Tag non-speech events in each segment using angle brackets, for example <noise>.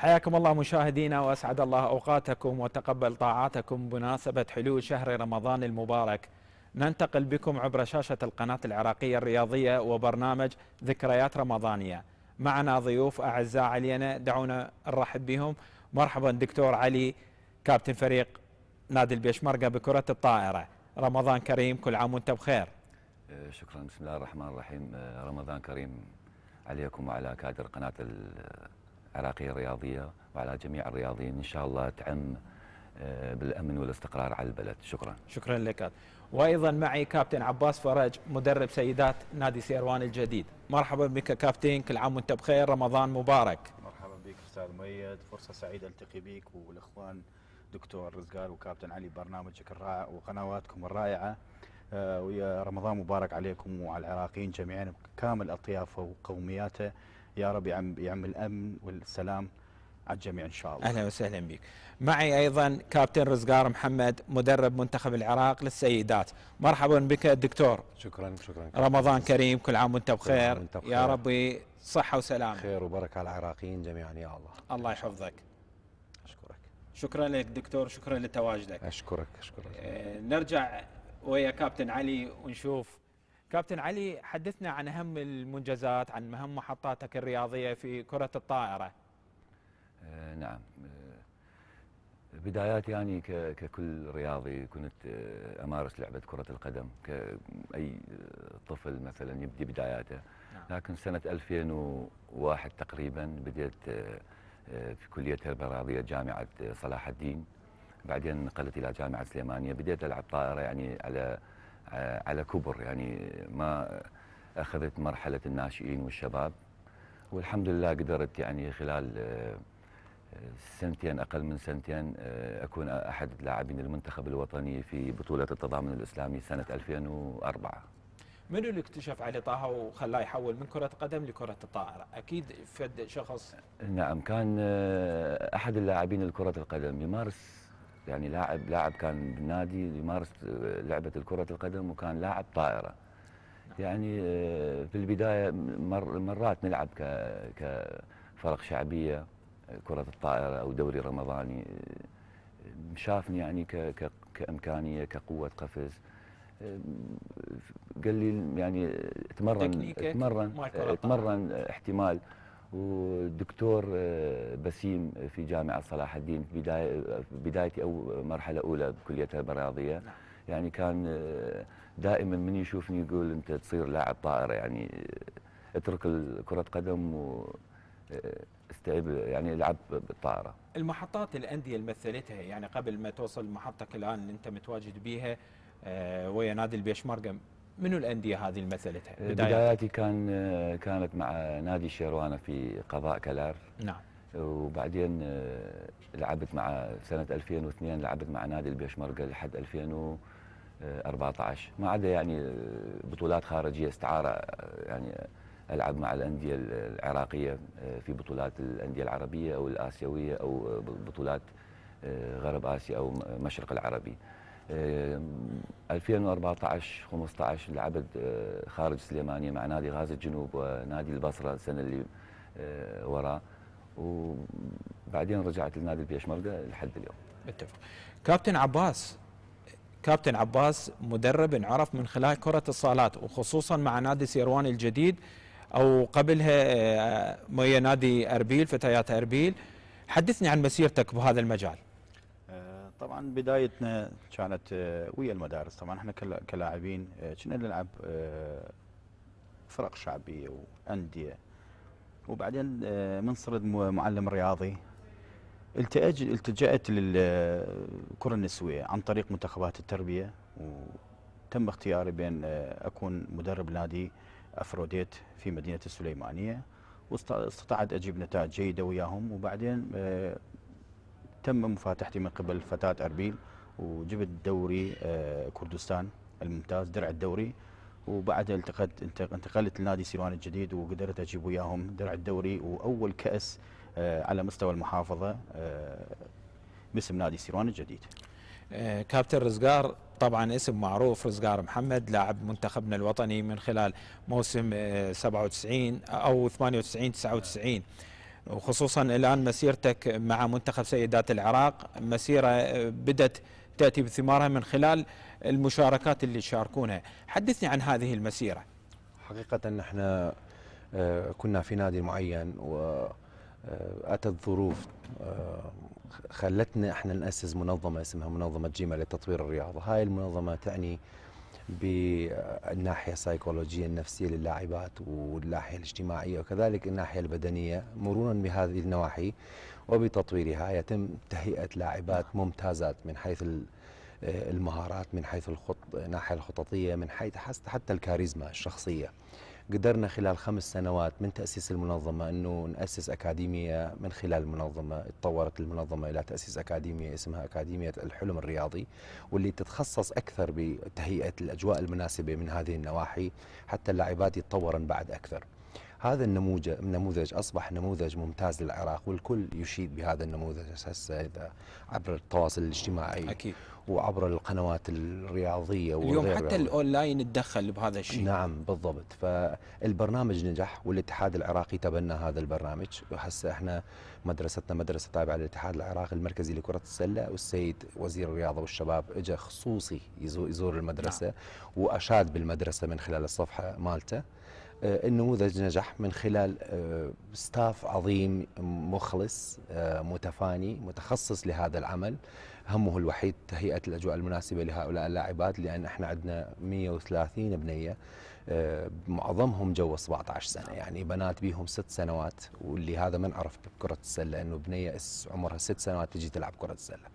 حياكم الله مشاهدينا واسعد الله اوقاتكم وتقبل طاعاتكم بمناسبه حلول شهر رمضان المبارك. ننتقل بكم عبر شاشه القناه العراقيه الرياضيه وبرنامج ذكريات رمضانيه. معنا ضيوف اعزاء علينا دعونا نرحب بهم. مرحبا دكتور علي كابتن فريق نادي البيشمركه بكره الطائره. رمضان كريم كل عام وانت بخير. أه، شكرا بسم الله الرحمن الرحيم أه، رمضان كريم عليكم وعلى كادر قناه العراقية الرياضية وعلى جميع الرياضيين إن شاء الله تعم آه، بالأمن والاستقرار على البلد شكرا شكرا لك وأيضا معي كابتن عباس فرج مدرب سيدات نادي سيروان الجديد مرحبا بك كابتن كل عام وانت بخير رمضان مبارك مرحبا بك أستاذ ميد فرصة سعيدة ألتقي بك والإخوان دكتور رزقار وكابتن علي برنامجك الرائع وقنواتكم الرائعة آه، ويا رمضان مبارك عليكم وعلى العراقيين جميعا بكامل أطيافه وقومياته يا رب يعم, يعم الأمن والسلام على الجميع إن شاء الله أهلا وسهلا بك معي أيضا كابتن رزقار محمد مدرب منتخب العراق للسيدات مرحبا بك دكتور شكرا شكرا رمضان كريم كل عام وانت بخير يا ربي صحة وسلامه خير وبركة على العراقيين جميعا يا الله الله يحفظك أشكرك شكرا لك دكتور شكرا لتواجدك أشكرك أشكرك آه، نرجع ويا كابتن علي ونشوف كابتن علي حدثنا عن اهم المنجزات عن مهم محطاتك الرياضيه في كره الطائره آه نعم آه، بداياتي يعني ككل رياضي كنت آه، امارس لعبه كره القدم كاي آه، طفل مثلا يبدي بداياته نعم. لكن سنه 2001 تقريبا بديت في كليه رياضيه جامعه صلاح الدين بعدين نقلت الى جامعه سليمانيه بديت العب طائره يعني على آه، على كبر يعني ما اخذت مرحله الناشئين والشباب والحمد لله قدرت يعني خلال آه، سنتين اقل من سنتين آه، اكون احد لاعبين المنتخب الوطني في بطوله التضامن الاسلامي سنه 2004 منو اللي اكتشف علي طه وخلاه يحول من كرة قدم لكرة الطائرة؟ أكيد فد شخص نعم كان أحد اللاعبين لكرة القدم يمارس يعني لاعب لاعب كان بالنادي يمارس آه، لعبه الكره القدم وكان لاعب طائره يعني آه، في البدايه مر مرات نلعب كفرق شعبيه كره الطائره او دوري رمضاني شافني يعني كامكانيه كقوه قفز آه، قال لي يعني تمرن تمرن تمرن احتمال ودكتور آه، بسيم في جامعة صلاح الدين في بداية بدايتي أو مرحلة أولى بكلية الرياضيه نعم. يعني كان آه، دائما من يشوفني يقول أنت تصير لاعب طائرة يعني آه، اترك كرة قدم و استعب يعني العب بالطائرة المحطات الأندية اللي مثلتها يعني قبل ما توصل محطتك الآن أنت متواجد بيها ويا نادي البيشمركة منو الانديه هذه اللي مثلتها؟ بداياتي كان كانت مع نادي الشيروانه في قضاء كلار نعم وبعدين آه، لعبت مع سنه 2002 لعبت مع نادي البيشمركه لحد 2014 ما عدا يعني آه، بطولات خارجيه استعاره آه، يعني العب مع الانديه العراقيه في بطولات الانديه العربيه او الاسيويه او بطولات غرب اسيا او مشرق العربي 2014 15 لعبت خارج سليمانيه مع نادي غاز الجنوب ونادي البصره السنه اللي آه، وراه وبعدين رجعت لنادي البيشمركه لحد اليوم. اتفق. كابتن عباس كابتن عباس مدرب انعرف من خلال كرة الصالات وخصوصا مع نادي سيروان الجديد أو قبلها ويا آه، نادي أربيل فتيات أربيل حدثني عن مسيرتك بهذا المجال طبعا بدايتنا كانت آه، ويا المدارس طبعا احنا كلاعبين آه، كنا نلعب آه، فرق شعبيه وانديه وبعدين من صرت معلم رياضي التجأت للكره النسويه عن طريق منتخبات التربيه وتم اختياري بين اكون مدرب نادي افروديت في مدينه السليمانيه واستطعت اجيب نتائج جيده وياهم وبعدين تم مفاتحتي من قبل فتاة أربيل وجبت دوري آه، كردستان الممتاز درع الدوري وبعدها التقت انتقلت لنادي سيوان الجديد وقدرت اجيب وياهم درع الدوري واول كاس آه، على مستوى المحافظه آه، باسم نادي سيوان الجديد. كابتن رزقار طبعا اسم معروف رزقار محمد لاعب منتخبنا الوطني من خلال موسم 97 او 98 99 وخصوصا الآن مسيرتك مع منتخب سيدات العراق مسيرة آه، بدت تأتي بثمارها من خلال المشاركات اللي شاركونها حدثني عن هذه المسيرة حقيقة نحن آه، كنا في نادي معين وأتت آه، ظروف خلتنا احنا نأسس منظمة اسمها منظمة جيمة لتطوير الرياضة هاي المنظمة تعني بالناحيه السيكولوجيه النفسيه للاعبات والناحيه الاجتماعيه وكذلك الناحيه البدنيه مرورا بهذه النواحي وبتطويرها يتم تهيئه لاعبات ممتازات من حيث المهارات من حيث الخط الناحيه الخططيه من حيث حتى الكاريزما الشخصيه قدرنا خلال خمس سنوات من تأسيس المنظمة أنه نأسس أكاديمية من خلال المنظمة تطورت المنظمة إلى تأسيس أكاديمية اسمها أكاديمية الحلم الرياضي واللي تتخصص أكثر بتهيئة الأجواء المناسبة من هذه النواحي حتى اللاعبات يتطورن بعد أكثر هذا النموذج نموذج اصبح نموذج ممتاز للعراق والكل يشيد بهذا النموذج هسه عبر التواصل الاجتماعي اكيد وعبر القنوات الرياضيه اليوم حتى الاونلاين تدخل بهذا الشيء نعم بالضبط فالبرنامج نجح والاتحاد العراقي تبنى هذا البرنامج وهسه احنا مدرستنا مدرسه تابعه للاتحاد العراقي المركزي لكره السله والسيد وزير الرياضه والشباب اجى خصوصي يزور المدرسه نعم. واشاد بالمدرسه من خلال الصفحه مالته آه، النموذج نجح من خلال ستاف آه، عظيم مخلص آه، متفاني متخصص لهذا العمل همه الوحيد تهيئة الأجواء المناسبة لهؤلاء اللاعبات لأن احنا عندنا 130 بنية معظمهم جوا 17 سنة يعني بنات بيهم ست سنوات واللي هذا ما نعرف بكرة السلة أنه بنية عمرها ست سنوات تجي تلعب كرة السلة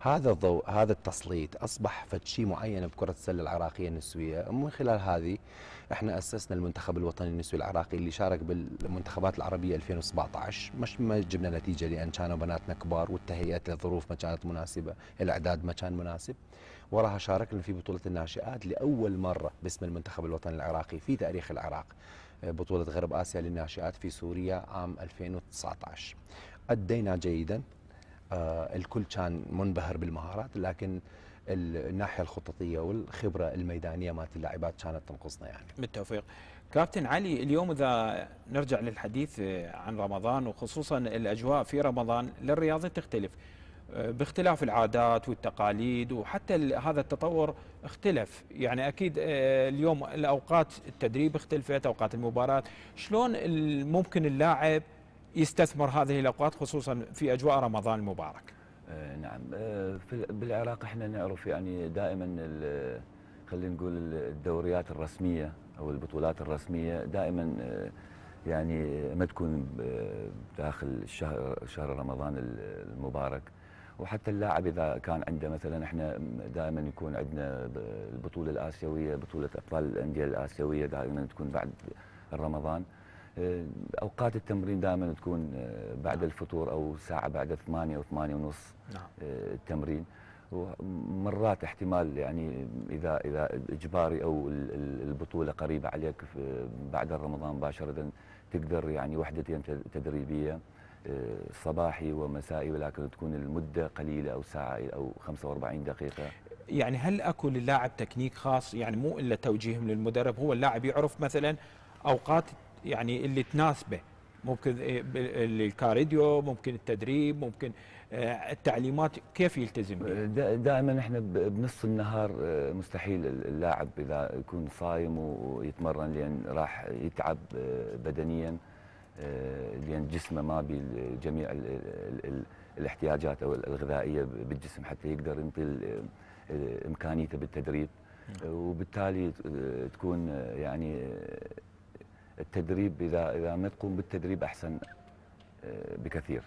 هذا الضوء هذا التسليط اصبح فد شيء معين بكره السله العراقيه النسويه من خلال هذه احنا اسسنا المنتخب الوطني النسوي العراقي اللي شارك بالمنتخبات العربيه 2017 مش ما جبنا نتيجه لان كانوا بناتنا كبار والتهيئات للظروف ما كانت مناسبه الاعداد ما كان مناسب وراها شاركنا في بطوله الناشئات لاول مره باسم المنتخب الوطني العراقي في تاريخ العراق بطولة غرب آسيا للناشئات في سوريا عام 2019 أدينا جيدا آه، الكل كان منبهر بالمهارات لكن الناحيه الخططيه والخبره الميدانيه مالت اللاعبات كانت تنقصنا يعني. بالتوفيق. كابتن علي اليوم اذا نرجع للحديث آه، عن رمضان وخصوصا الاجواء في رمضان للرياضه تختلف آه، باختلاف العادات والتقاليد وحتى هذا التطور اختلف يعني اكيد اليوم الاوقات التدريب اختلفت اوقات المباراه شلون ممكن اللاعب يستثمر هذه الاوقات خصوصا في اجواء رمضان المبارك. آه، نعم آه، بالعراق احنا نعرف يعني دائما خلينا نقول الدوريات الرسميه او البطولات الرسميه دائما آه، يعني ما تكون داخل شهر شهر رمضان المبارك وحتى اللاعب اذا كان عنده مثلا احنا دائما يكون عندنا البطوله الاسيويه بطوله ابطال الانديه الاسيويه دائما تكون بعد رمضان آه، اوقات التمرين دائما تكون آه، بعد نعم. الفطور او ساعه بعد 8 و8 ونص نعم. آه، التمرين ومرات احتمال يعني اذا اذا اجباري او البطوله قريبه عليك بعد رمضان مباشره تقدر يعني وحدتين تدريبيه صباحي ومسائي ولكن تكون المده قليله او ساعه او 45 دقيقه يعني هل اكو للاعب تكنيك خاص يعني مو الا توجيههم للمدرب هو اللاعب يعرف مثلا اوقات يعني اللي تناسبه ممكن إيه، الكارديو ممكن التدريب ممكن آه، التعليمات كيف يلتزم بها؟ دائما احنا بنص النهار آه، مستحيل اللاعب اذا يكون صايم ويتمرن لان راح يتعب آه، بدنيا لان جسمه ما بي جميع الاحتياجات او الغذائيه بالجسم حتى يقدر ينطي امكانيته بالتدريب وبالتالي تكون يعني التدريب اذا اذا ما تقوم بالتدريب احسن آه، بكثير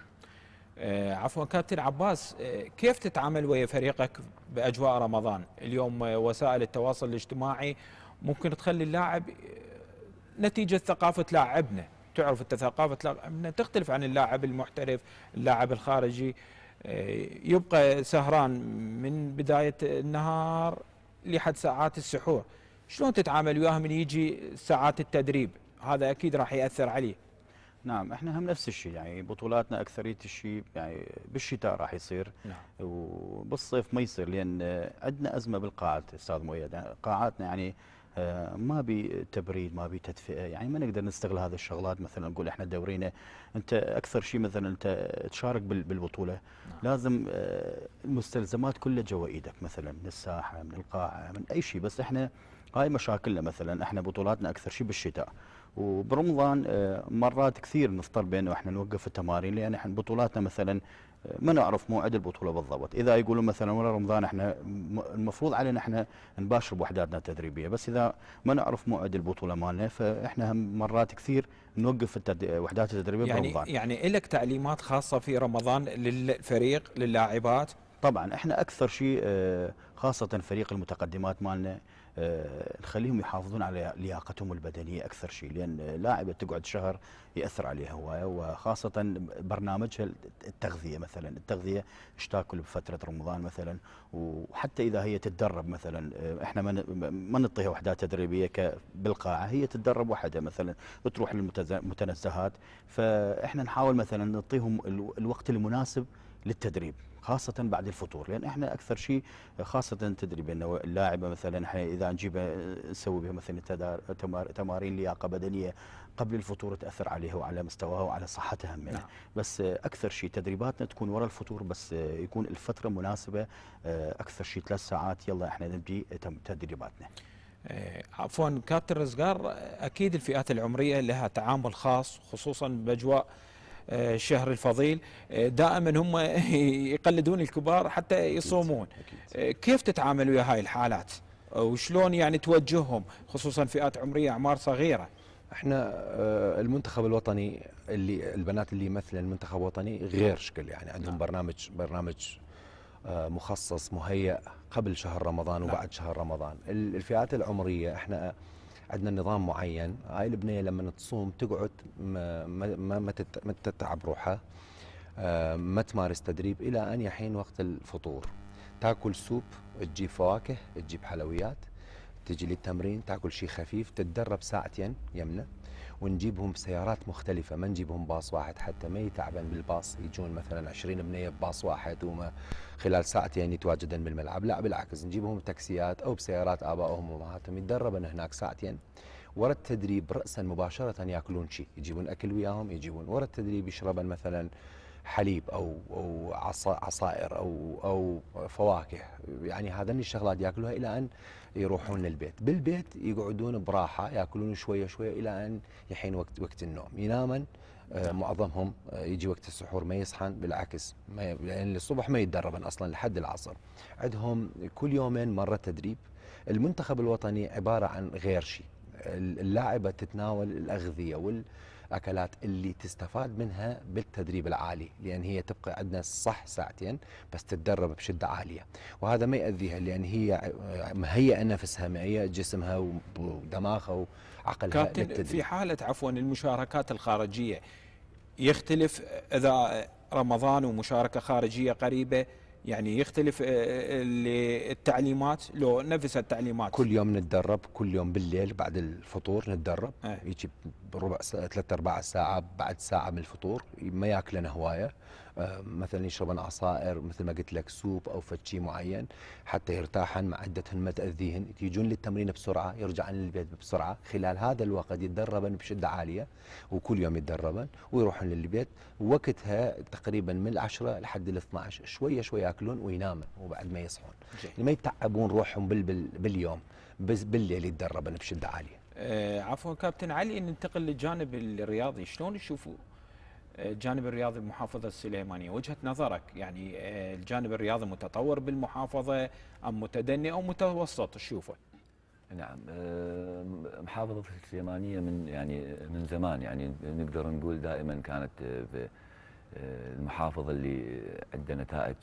آه، عفوا كابتن عباس آه، كيف تتعامل ويا فريقك باجواء رمضان اليوم وسائل التواصل الاجتماعي ممكن تخلي اللاعب نتيجه ثقافه لاعبنا تعرف انت ثقافه لاعبنا تختلف عن اللاعب المحترف اللاعب الخارجي يبقى سهران من بدايه النهار لحد ساعات السحور شلون تتعامل وياه من يجي ساعات التدريب هذا اكيد راح ياثر عليه نعم احنا هم نفس الشيء يعني بطولاتنا اكثريه الشيء يعني بالشتاء راح يصير نعم. وبالصيف ما يصير لان عندنا ازمه بالقاعات استاذ مؤيد يعني قاعاتنا يعني آه، ما بي تبريد ما بي تدفئه يعني ما نقدر نستغل هذه الشغلات مثلا نقول احنا دورينا انت اكثر شيء مثلا انت تشارك بالبطوله نعم. لازم آه، المستلزمات كلها جوا ايدك مثلا من الساحه من القاعه من اي شيء بس احنا هاي مشاكلنا مثلا احنا بطولاتنا اكثر شيء بالشتاء وبرمضان آه، مرات كثير نضطر بانه احنا نوقف التمارين لان احنا بطولاتنا مثلا آه، ما نعرف موعد البطوله بالضبط، اذا يقولوا مثلا ورا رمضان احنا المفروض علينا احنا نباشر بوحداتنا التدريبيه، بس اذا ما نعرف موعد البطوله مالنا فاحنا هم مرات كثير نوقف التد... وحدات التدريبيه يعني برمضان. يعني لك تعليمات خاصه في رمضان للفريق للاعبات؟ طبعا احنا اكثر شيء آه، خاصه فريق المتقدمات مالنا آه، نخليهم يحافظون على لياقتهم البدنيه اكثر شيء لان لاعبه تقعد شهر ياثر عليها هوايه وخاصه برنامجها التغذيه مثلا التغذيه ايش تاكل بفتره رمضان مثلا وحتى اذا هي تتدرب مثلا آه، احنا ما نعطيها وحدات تدريبيه بالقاعه هي تتدرب وحدها مثلا تروح للمتنزهات فاحنا نحاول مثلا نعطيهم الوقت المناسب للتدريب خاصة بعد الفطور لأن إحنا أكثر شيء خاصة تدري بأن اللاعبة مثلا إذا نجيب نسوي بها مثلا تمارين لياقة بدنية قبل الفطور تأثر عليها وعلى مستواها وعلى صحتها منها نعم. بس أكثر شيء تدريباتنا تكون وراء الفطور بس يكون الفترة مناسبة أكثر شيء ثلاث ساعات يلا إحنا نبدي تدريباتنا إيه، عفوا كابتن رزقار اكيد الفئات العمريه لها تعامل خاص خصوصا باجواء الشهر آه، الفضيل آه، دائما هم <laughs> يقلدون الكبار حتى يصومون آه، كيف تتعامل ويا هاي الحالات وشلون يعني توجههم خصوصا فئات عمريه اعمار صغيره احنا المنتخب الوطني اللي البنات اللي يمثل المنتخب الوطني غير شكل يعني عندهم نعم. برنامج برنامج مخصص مهيئ قبل شهر رمضان وبعد نعم. شهر رمضان الفئات العمريه احنا عندنا نظام معين هاي البنيه لما تصوم تقعد ما ما, ما تتعب روحها آه، ما تمارس تدريب الى ان يحين وقت الفطور تاكل سوب تجيب فواكه تجيب حلويات تجي للتمرين تاكل شيء خفيف تتدرب ساعتين يمنا ونجيبهم بسيارات مختلفة ما نجيبهم باص واحد حتى ما يتعبن بالباص يجون مثلا 20 بنية بباص واحد وما خلال ساعتين يتواجدن بالملعب لا بالعكس نجيبهم تاكسيات أو بسيارات آبائهم وأمهاتهم يتدربن هناك ساعتين ورا التدريب رأسا مباشرة يأكلون شيء يجيبون أكل وياهم يجيبون ورا التدريب يشربن مثلا حليب او او عصائر او او فواكه يعني هذني الشغلات ياكلوها الى ان يروحون للبيت بالبيت يقعدون براحة يأكلون شوية شوية إلى أن يحين وقت, وقت النوم ينامن آه، معظمهم آه، يجي وقت السحور ما يصحن بالعكس ما لان يعني الصبح ما يتدربن اصلا لحد العصر عندهم كل يومين مره تدريب المنتخب الوطني عباره عن غير شيء اللاعبه تتناول الاغذيه وال اكلات اللي تستفاد منها بالتدريب العالي لان هي تبقى عندنا صح ساعتين بس تتدرب بشده عاليه وهذا ما ياذيها لان هي مهيئه نفسها مهيئه جسمها ودماغها وعقلها كابتن للتدريب. في حاله عفوا المشاركات الخارجيه يختلف اذا رمضان ومشاركه خارجيه قريبه يعني يختلف التعليمات آه، آه، آه، لو نفس التعليمات كل يوم نتدرب كل يوم بالليل بعد الفطور نتدرب إيه. يجي بربع ثلاث ارباع ساعه بعد ساعه من الفطور ما ياكلنا هوايه آه، مثلا يشربن عصائر مثل ما قلت لك سوب او فتشي معين حتى يرتاحن مع عدتهن ما تاذيهن يجون للتمرين بسرعه يرجعن للبيت بسرعه خلال هذا الوقت يتدربن بشده عاليه وكل يوم يتدربن ويروحن للبيت وقتها تقريبا من العشرة لحد ال 12 شويه شويه ياكلون وينامن وبعد ما يصحون يعني ما يتعبون روحهم بال بال باليوم بس بالليل يتدربن بشده عاليه آه، عفوا كابتن علي ننتقل للجانب الرياضي شلون تشوفوا الجانب الرياضي بمحافظة السليمانية وجهة نظرك يعني آه، الجانب الرياضي متطور بالمحافظة أم متدني أو متوسط تشوفه نعم آه، محافظة السليمانية من يعني من زمان يعني نقدر نقول دائما كانت آه، المحافظة اللي عندها نتائج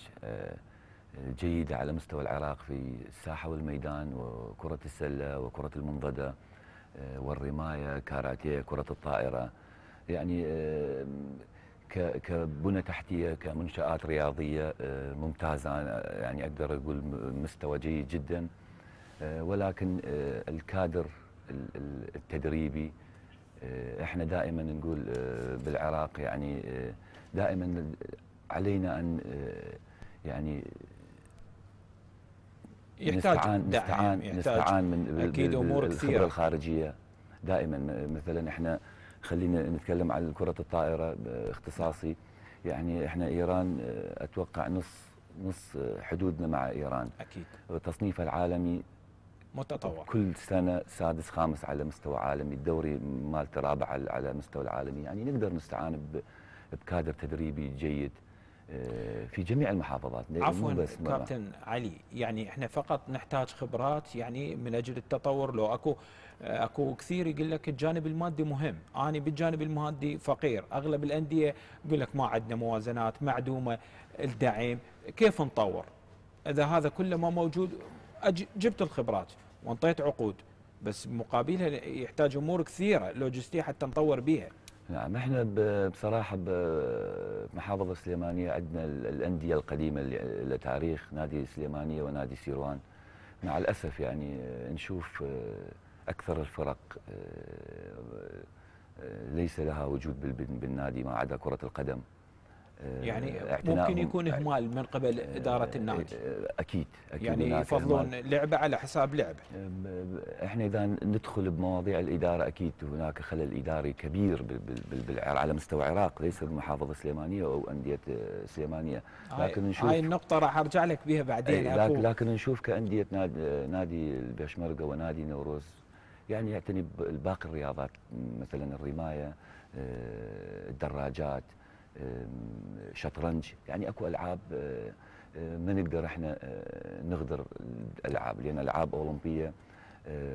جيدة على مستوى العراق في الساحة والميدان وكرة السلة وكرة المنضدة والرماية كاراتيه كرة الطائرة يعني آه، كبنى تحتيه كمنشات رياضيه آه، ممتازه آه، يعني اقدر اقول مستوى جيد جدا ولكن الكادر التدريبي احنا دائما نقول بالعراق يعني دائما علينا ان يعني يحتاج نستعان دعم نستعان يحتاج نستعان من اكيد امور كثيره الخارجيه دائما مثلا احنا خلينا نتكلم على كرة الطائرة اختصاصي يعني احنا ايران آه، اتوقع نص نص حدودنا مع ايران اكيد تصنيفها العالمي متطور كل سنه سادس خامس على مستوى عالمي الدوري مالته رابع على مستوى العالمي يعني نقدر نستعان بكادر تدريبي جيد آه، في جميع المحافظات عفوا كابتن علي يعني احنا فقط نحتاج خبرات يعني من اجل التطور لو اكو آه، اكو كثير يقول لك الجانب المادي مهم انا بالجانب المادي فقير اغلب الانديه يقول لك ما عندنا موازنات معدومه الدعم كيف نطور اذا هذا كله ما موجود جبت الخبرات وانطيت عقود بس مقابلها يحتاج امور كثيره لوجستيه حتى نطور بيها نعم احنا بصراحه بمحافظه سليمانيه عندنا الانديه القديمه لتاريخ نادي سليمانيه ونادي سيروان مع الاسف يعني نشوف آه، اكثر الفرق آه، آه، ليس لها وجود بالنادي ما عدا كره القدم آه، يعني ممكن يكون اهمال من قبل اداره النادي اكيد اكيد يعني يفضلون لعبه على حساب لعبه احنا اذا ندخل بمواضيع الاداره اكيد هناك خلل اداري كبير على مستوى العراق ليس بالمحافظه السليمانيه او انديه سليمانيه لكن هاي نشوف هاي النقطه راح ارجع لك بها بعدين إيه، لكن, لكن نشوف كانديه نادي, نادي البشمركه ونادي نوروز يعني يعتني بباقي الرياضات مثلا الرمايه آه، الدراجات شطرنج يعني اكو العاب آه، آه، ما نقدر احنا نغدر الالعاب لان العاب اولمبيه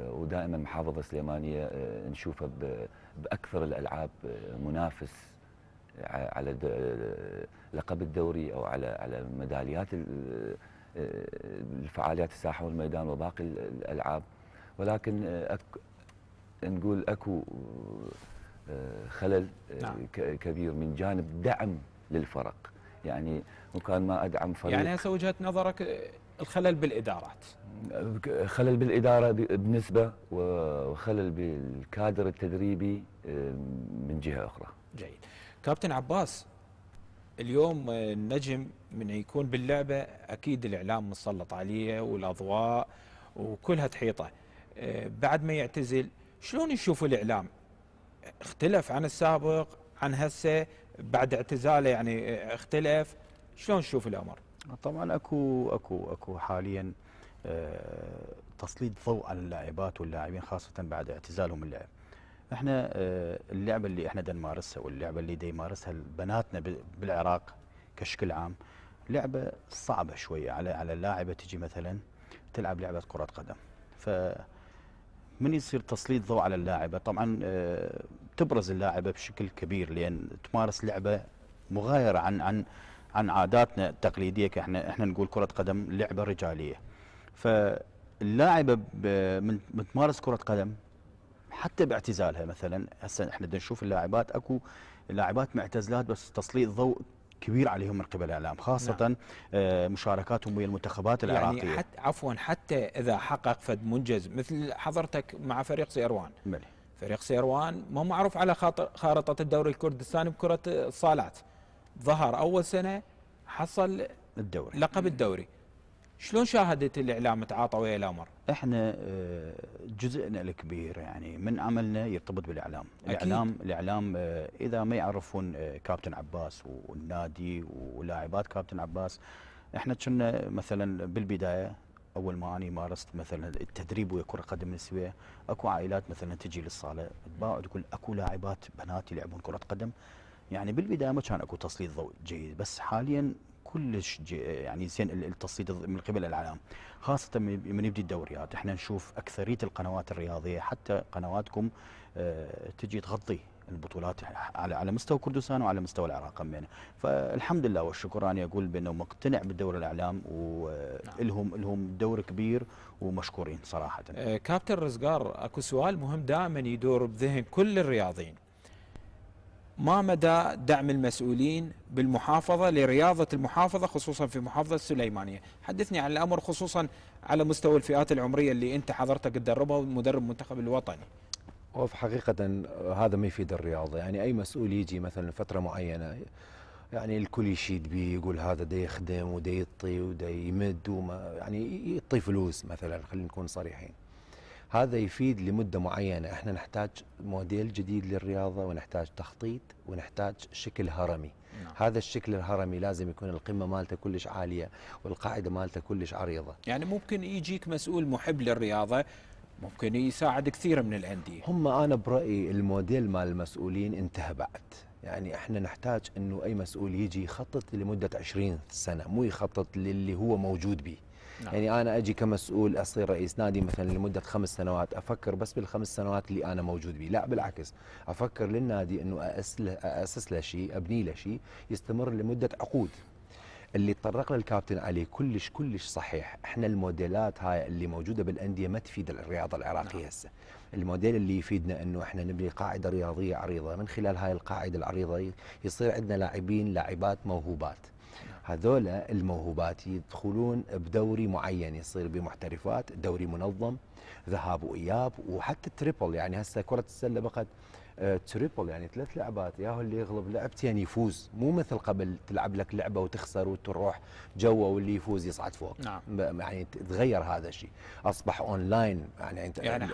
ودائما محافظه سليمانيه نشوفها باكثر الالعاب منافس على لقب الدوري او على على ميداليات الفعاليات الساحه والميدان وباقي الالعاب ولكن آه، أك نقول اكو آه، خلل آه، نعم. كبير من جانب دعم للفرق يعني وكان ما ادعم فريق يعني هسه وجهه نظرك الخلل بالادارات خلل بالاداره بنسبه وخلل بالكادر التدريبي من جهه اخرى جيد كابتن عباس اليوم النجم من يكون باللعبه اكيد الاعلام مسلط عليه والاضواء وكلها تحيطه آه، بعد ما يعتزل شلون يشوف الاعلام اختلف عن السابق عن هسه بعد اعتزاله يعني آه، اختلف شلون تشوف الامر طبعا اكو اكو اكو حاليا آه، تسليط ضوء على اللاعبات واللاعبين خاصه بعد اعتزالهم اللعب احنا اللعبه اللي احنا نمارسها واللعبه اللي يمارسها بناتنا بالعراق كشكل عام لعبه صعبه شويه على على اللاعبه تجي مثلا تلعب لعبه كره قدم ف من يصير تسليط ضوء على اللاعبه طبعا آه، تبرز اللاعبه بشكل كبير لان تمارس لعبه مغايره عن عن عن عاداتنا التقليديه كاحنا احنا نقول كره قدم لعبه رجاليه فاللاعبه من تمارس كره قدم حتى باعتزالها مثلا هسه احنا بدنا نشوف اللاعبات اكو لاعبات معتزلات بس تسليط ضوء كبير عليهم من قبل الاعلام خاصه نعم. آه، مشاركاتهم ويا المنتخبات يعني العراقيه يعني حتى عفوا حتى اذا حقق فد منجز مثل حضرتك مع فريق سيروان بلي. فريق سيروان ما معروف على خارطه الدوري الكردستاني بكره الصالات ظهر اول سنه حصل الدوري لقب الدوري شلون شاهدت الاعلام تعاطى ويا الامر؟ احنا آه، جزءنا الكبير يعني من عملنا يرتبط بالاعلام، أكيد. الاعلام الاعلام آه، اذا ما يعرفون آه، كابتن عباس والنادي ولاعبات كابتن عباس احنا كنا مثلا بالبدايه اول ما اني مارست مثلا التدريب ويا كره قدم نسويه اكو عائلات مثلا تجي للصاله تباوع تقول اكو لاعبات بنات يلعبون كره قدم يعني بالبدايه ما كان اكو تسليط ضوء جيد بس حاليا كلش يعني زين التصيد من قبل الاعلام خاصه من يبدي الدوريات احنا نشوف اكثريه القنوات الرياضيه حتى قنواتكم آه، تجي تغطي البطولات على على مستوى كردستان وعلى مستوى العراق همين فالحمد لله والشكر اني اقول بانه مقتنع بالدور الاعلام ولهم آه، نعم. لهم دور كبير ومشكورين صراحه آه، كابتن رزقار اكو سؤال مهم دائما يدور بذهن كل الرياضيين ما مدى دعم المسؤولين بالمحافظة لرياضة المحافظة خصوصا في محافظة السليمانية حدثني عن الأمر خصوصا على مستوى الفئات العمرية اللي أنت حضرتك تدربها ومدرب منتخب الوطني وفي حقيقة هذا ما يفيد الرياضة يعني أي مسؤول يجي مثلا فترة معينة يعني الكل يشيد بي يقول هذا ده يخدم وده يطي وده يمد وما يعني يطي فلوس مثلا خلينا نكون صريحين هذا يفيد لمده معينه احنا نحتاج موديل جديد للرياضه ونحتاج تخطيط ونحتاج شكل هرمي نعم. هذا الشكل الهرمي لازم يكون القمه مالته كلش عاليه والقاعده مالته كلش عريضه يعني ممكن يجيك مسؤول محب للرياضه ممكن يساعد كثير من الانديه هم انا برايي الموديل مال المسؤولين انتهى بعد يعني احنا نحتاج انه اي مسؤول يجي يخطط لمده 20 سنه مو يخطط للي هو موجود به نعم. يعني انا اجي كمسؤول اصير رئيس نادي مثلا لمده خمس سنوات افكر بس بالخمس سنوات اللي انا موجود بيه لا بالعكس افكر للنادي انه اسس له شيء ابني له شيء يستمر لمده عقود اللي تطرق له الكابتن علي كلش كلش صحيح احنا الموديلات هاي اللي موجوده بالانديه ما تفيد الرياضه العراقيه نعم. هسه الموديل اللي يفيدنا انه احنا نبني قاعده رياضيه عريضه من خلال هاي القاعده العريضه يصير عندنا لاعبين لاعبات موهوبات هذول الموهوبات يدخلون بدوري معين يصير بمحترفات دوري منظم ذهاب واياب وحتى تريبل يعني هسه كره السله بقت آه، تريبل يعني ثلاث لعبات ياهو اللي يغلب لعبتين يعني يفوز مو مثل قبل تلعب لك لعبه وتخسر وتروح جوا واللي يفوز يصعد فوق نعم. يعني تغير هذا الشيء اصبح اونلاين يعني انت يعني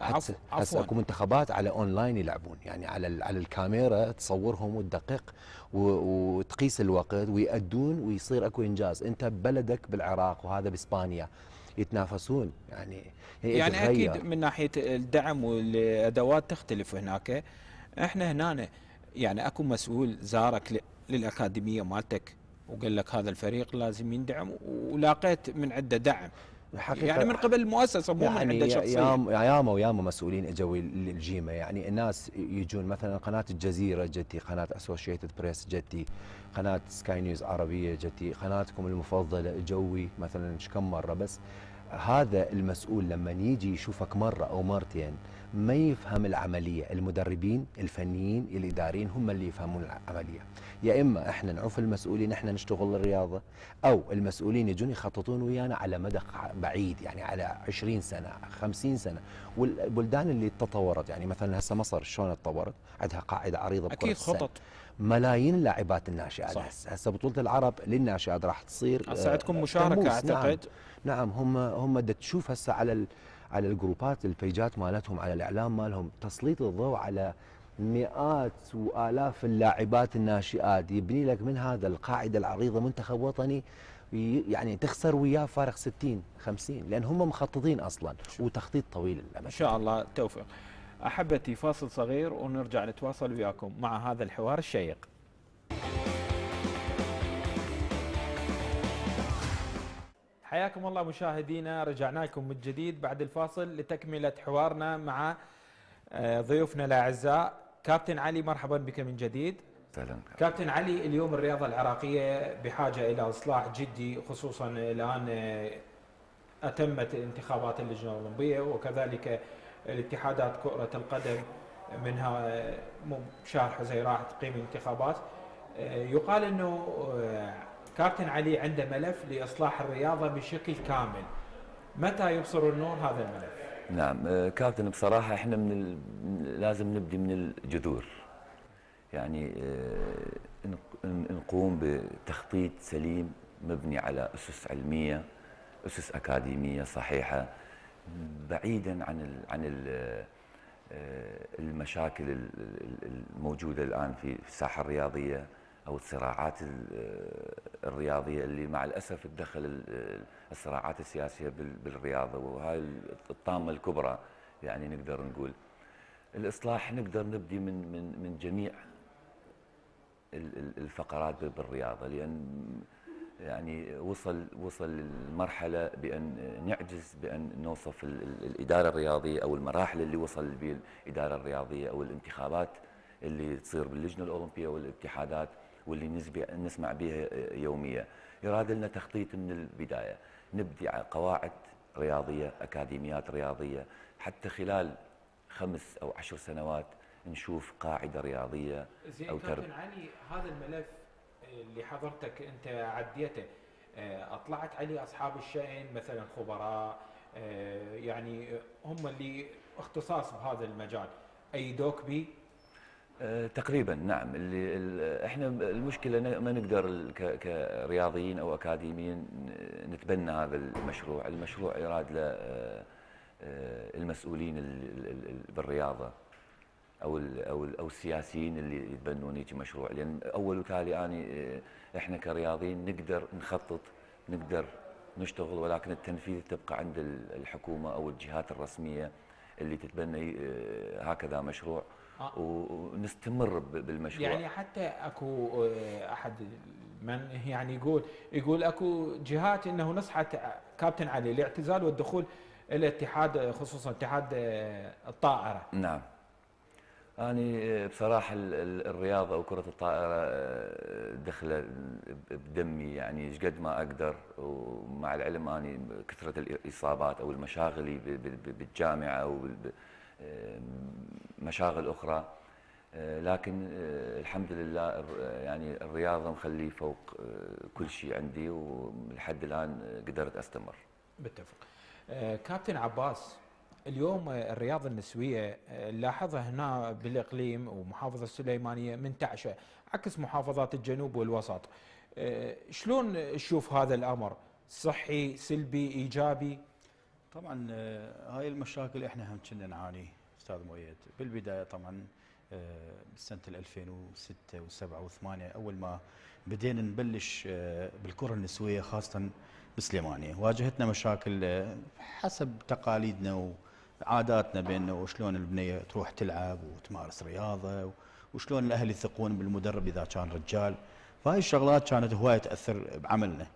حتى هسه اكو منتخبات على اونلاين يلعبون يعني على على الكاميرا تصورهم وتدقق وتقيس الوقت ويأدون ويصير اكو انجاز انت ببلدك بالعراق وهذا باسبانيا يتنافسون يعني يعني اكيد من ناحيه الدعم والادوات تختلف هناك احنا هنا يعني اكو مسؤول زارك للاكاديميه مالتك وقال لك هذا الفريق لازم يندعم ولاقيت من عده دعم الحقيقه يعني من قبل المؤسسه مو من يعني عنده شخصيه ياما ياما وياما مسؤولين اجوا الجيمه يعني الناس يجون مثلا قناه الجزيره جتي قناه اسوشيتد بريس جتي قناه سكاي نيوز عربيه جتي قناتكم المفضله جوي مثلا كم مره بس هذا المسؤول لما يجي يشوفك مره او مرتين يعني ما يفهم العمليه المدربين الفنيين الاداريين هم اللي يفهمون العمليه يا اما احنا نعوف المسؤولين احنا نشتغل الرياضه او المسؤولين يجون يخططون ويانا على مدى بعيد يعني على 20 سنه 50 سنه والبلدان اللي تطورت يعني مثلا هسه مصر شلون تطورت عندها قاعده عريضه بكره اكيد خطط ملايين اللاعبات الناشئات هسه بطوله العرب للناشئات راح تصير هسه عندكم آه، مشاركه اعتقد نعم, نعم هم هم تشوف هسه على على الجروبات البيجات مالتهم على الاعلام مالهم تسليط الضوء على مئات والاف اللاعبات الناشئات يبني لك من هذا القاعده العريضه منتخب وطني يعني تخسر وياه فارق 60 50 لان هم مخططين اصلا وتخطيط طويل الامد ان شاء الله التوفيق احبتي فاصل صغير ونرجع نتواصل وياكم مع هذا الحوار الشيق حياكم الله مشاهدينا رجعنا لكم من جديد بعد الفاصل لتكملة حوارنا مع آه، ضيوفنا الأعزاء كابتن علي مرحبا بك من جديد سلام كابتن علي اليوم الرياضة العراقية بحاجة إلى إصلاح جدي خصوصا الآن آه، أتمت انتخابات اللجنة الأولمبية وكذلك الاتحادات كرة القدم منها آه، شهر حزيران تقيم انتخابات يقال أنه كابتن علي عنده ملف لاصلاح الرياضه بشكل كامل متى يبصر النور هذا الملف نعم آه، كابتن بصراحه احنا من ال... لازم نبدي من الجذور يعني آه، نقوم بتخطيط سليم مبني على اسس علميه اسس اكاديميه صحيحه بعيدا عن ال عن ال آه، المشاكل الموجوده الان في الساحه الرياضيه او الصراعات الرياضيه اللي مع الاسف تدخل الصراعات السياسيه بالرياضه وهاي الطامه الكبرى يعني نقدر نقول الاصلاح نقدر نبدي من من من جميع الفقرات بالرياضه لان يعني وصل وصل المرحلة بأن نعجز بأن نوصف الإدارة الرياضية أو المراحل اللي وصل بها الإدارة الرياضية أو الانتخابات اللي تصير باللجنة الأولمبية والاتحادات واللي نسمع بها يوميا يراد لنا تخطيط من البداية نبدع قواعد رياضية أكاديميات رياضية حتى خلال خمس أو عشر سنوات نشوف قاعدة رياضية أو تربية علي هذا الملف اللي حضرتك أنت عديته آه، أطلعت عليه أصحاب الشأن مثلا خبراء آه، يعني هم اللي اختصاص بهذا المجال أيدوك به أه تقريبا نعم اللي احنا المشكله ما نقدر كرياضيين او اكاديميين نتبنى هذا المشروع، المشروع يراد له آه، آه، المسؤولين بالرياضه او او او السياسيين اللي يتبنون هيك مشروع لان اول وتالي اني آه، احنا كرياضيين نقدر نخطط نقدر نشتغل ولكن التنفيذ تبقى عند الحكومه او الجهات الرسميه اللي تتبنى هكذا مشروع آه. ونستمر بالمشروع يعني حتى اكو آه، احد من يعني يقول يقول اكو جهات انه نصحت كابتن علي الاعتزال والدخول الاتحاد خصوصا اتحاد آه، الطائره نعم أنا آه، بصراحة الرياضة وكرة الطائرة دخلة بدمي يعني ايش قد ما أقدر ومع العلم أني كثرة الإصابات أو المشاغلي بالجامعة أو مشاغل اخرى آه، لكن آه، الحمد لله يعني الرياضه مخليه فوق آه، كل شيء عندي ولحد الان قدرت استمر. بالتفق. كابتن عباس اليوم الرياضه النسويه نلاحظها هنا بالاقليم ومحافظه السليمانيه منتعشه عكس محافظات الجنوب والوسط. شلون تشوف هذا الامر؟ صحي، سلبي، ايجابي؟ طبعا آه، هاي المشاكل احنا هم كنا نعاني استاذ مؤيد بالبدايه طبعا آه، سنه 2006 و7 و8 اول ما بدينا نبلش آه، بالكره النسويه خاصه بالسليمانيه واجهتنا مشاكل حسب تقاليدنا وعاداتنا بيننا وشلون البنيه تروح تلعب وتمارس رياضه وشلون الاهل يثقون بالمدرب اذا كان رجال فهاي الشغلات كانت هوايه تاثر بعملنا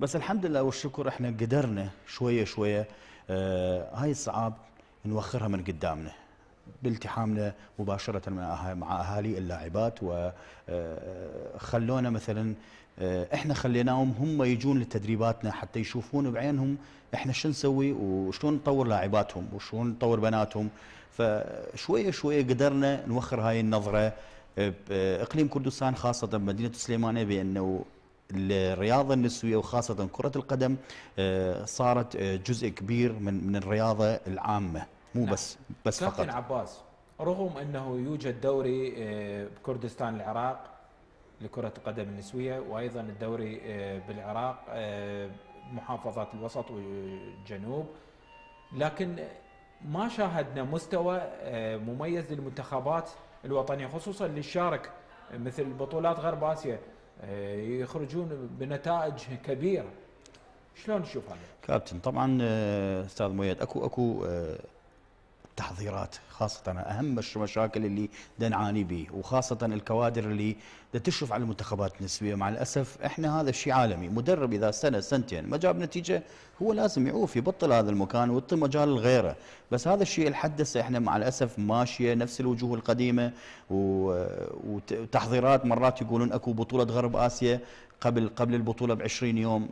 بس الحمد لله والشكر احنا قدرنا شويه شويه آه، هاي الصعاب نوخرها من قدامنا بالتحامنا مباشرة مع أهالي اللاعبات وخلونا آه، مثلا آه، احنا خليناهم هم يجون لتدريباتنا حتى يشوفون بعينهم احنا شو نسوي وشلون نطور لاعباتهم وشلون نطور بناتهم فشوية شوية قدرنا نوخر هاي النظرة إقليم كردستان خاصة بمدينة سليمانية بانه الرياضه النسويه وخاصه كره القدم آه، صارت آه، جزء كبير من من الرياضه العامه مو نعم. بس بس فقط كابتن عباس رغم انه يوجد دوري بكردستان آه، العراق لكره القدم النسويه وايضا الدوري بالعراق محافظات الوسط والجنوب لكن ما شاهدنا مستوى مميز للمنتخبات الوطنيه خصوصا اللي شارك مثل بطولات غرب اسيا آه، يخرجون بنتائج كبيره شلون تشوف هذا؟ كابتن طبعا آه، استاذ مؤيد اكو اكو آه، التحضيرات خاصة أهم المشاكل اللي دنعاني به وخاصة الكوادر اللي تشرف على المنتخبات النسبية مع الأسف إحنا هذا الشيء عالمي مدرب إذا سنة سنتين ما جاب نتيجة هو لازم يعوف يبطل هذا المكان ويعطي مجال لغيره بس هذا الشيء الحدث هسه إحنا مع الأسف ماشية نفس الوجوه القديمة وتحضيرات مرات يقولون أكو بطولة غرب آسيا قبل قبل البطولة ب 20 يوم